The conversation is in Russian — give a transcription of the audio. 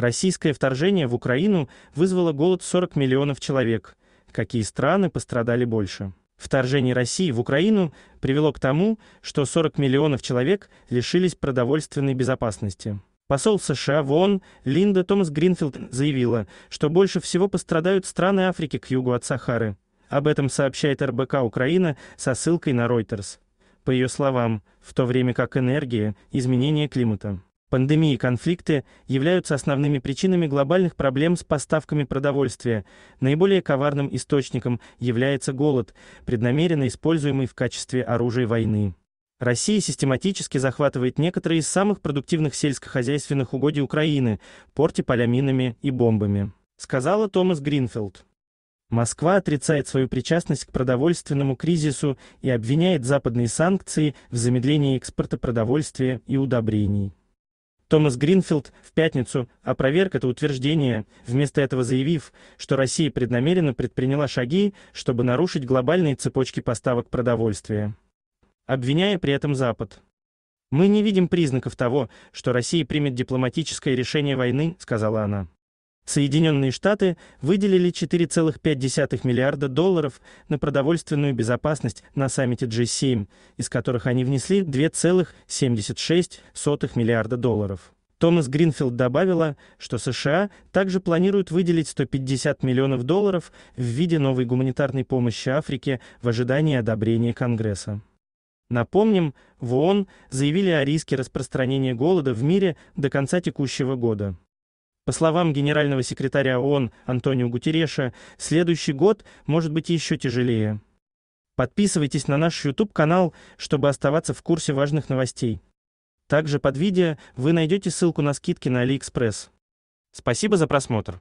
Российское вторжение в Украину вызвало голод 40 миллионов человек. Какие страны пострадали больше? Вторжение России в Украину привело к тому, что 40 миллионов человек лишились продовольственной безопасности. Посол США в ООН Линда Томас Гринфилд заявила, что больше всего пострадают страны Африки к югу от Сахары. Об этом сообщает РБК Украина со ссылкой на Reuters. По ее словам, в то время как энергия, изменение климата, Пандемии и конфликты являются основными причинами глобальных проблем с поставками продовольствия. Наиболее коварным источником является голод, преднамеренно используемый в качестве оружия войны. Россия систематически захватывает некоторые из самых продуктивных сельскохозяйственных угодий Украины, порти поля минами и бомбами, сказала Томас Гринфилд. Москва отрицает свою причастность к продовольственному кризису и обвиняет западные санкции в замедлении экспорта продовольствия и удобрений. Томас Гринфилд в пятницу опроверг это утверждение, вместо этого заявив, что Россия преднамеренно предприняла шаги, чтобы нарушить глобальные цепочки поставок продовольствия, обвиняя при этом Запад. «Мы не видим признаков того, что Россия примет дипломатическое решение войны», — сказала она. Соединенные Штаты выделили 4,5 миллиарда долларов на продовольственную безопасность на саммите G7, из которых они внесли 2,76 миллиарда долларов. Томас Гринфилд добавила, что США также планируют выделить 150 миллионов долларов в виде новой гуманитарной помощи Африке в ожидании одобрения Конгресса. Напомним, в ООН заявили о риске распространения голода в мире до конца текущего года. По словам генерального секретаря ООН Антонио Гутереша, следующий год может быть еще тяжелее. Подписывайтесь на наш YouTube-канал, чтобы оставаться в курсе важных новостей. Также под видео вы найдете ссылку на скидки на AliExpress. Спасибо за просмотр.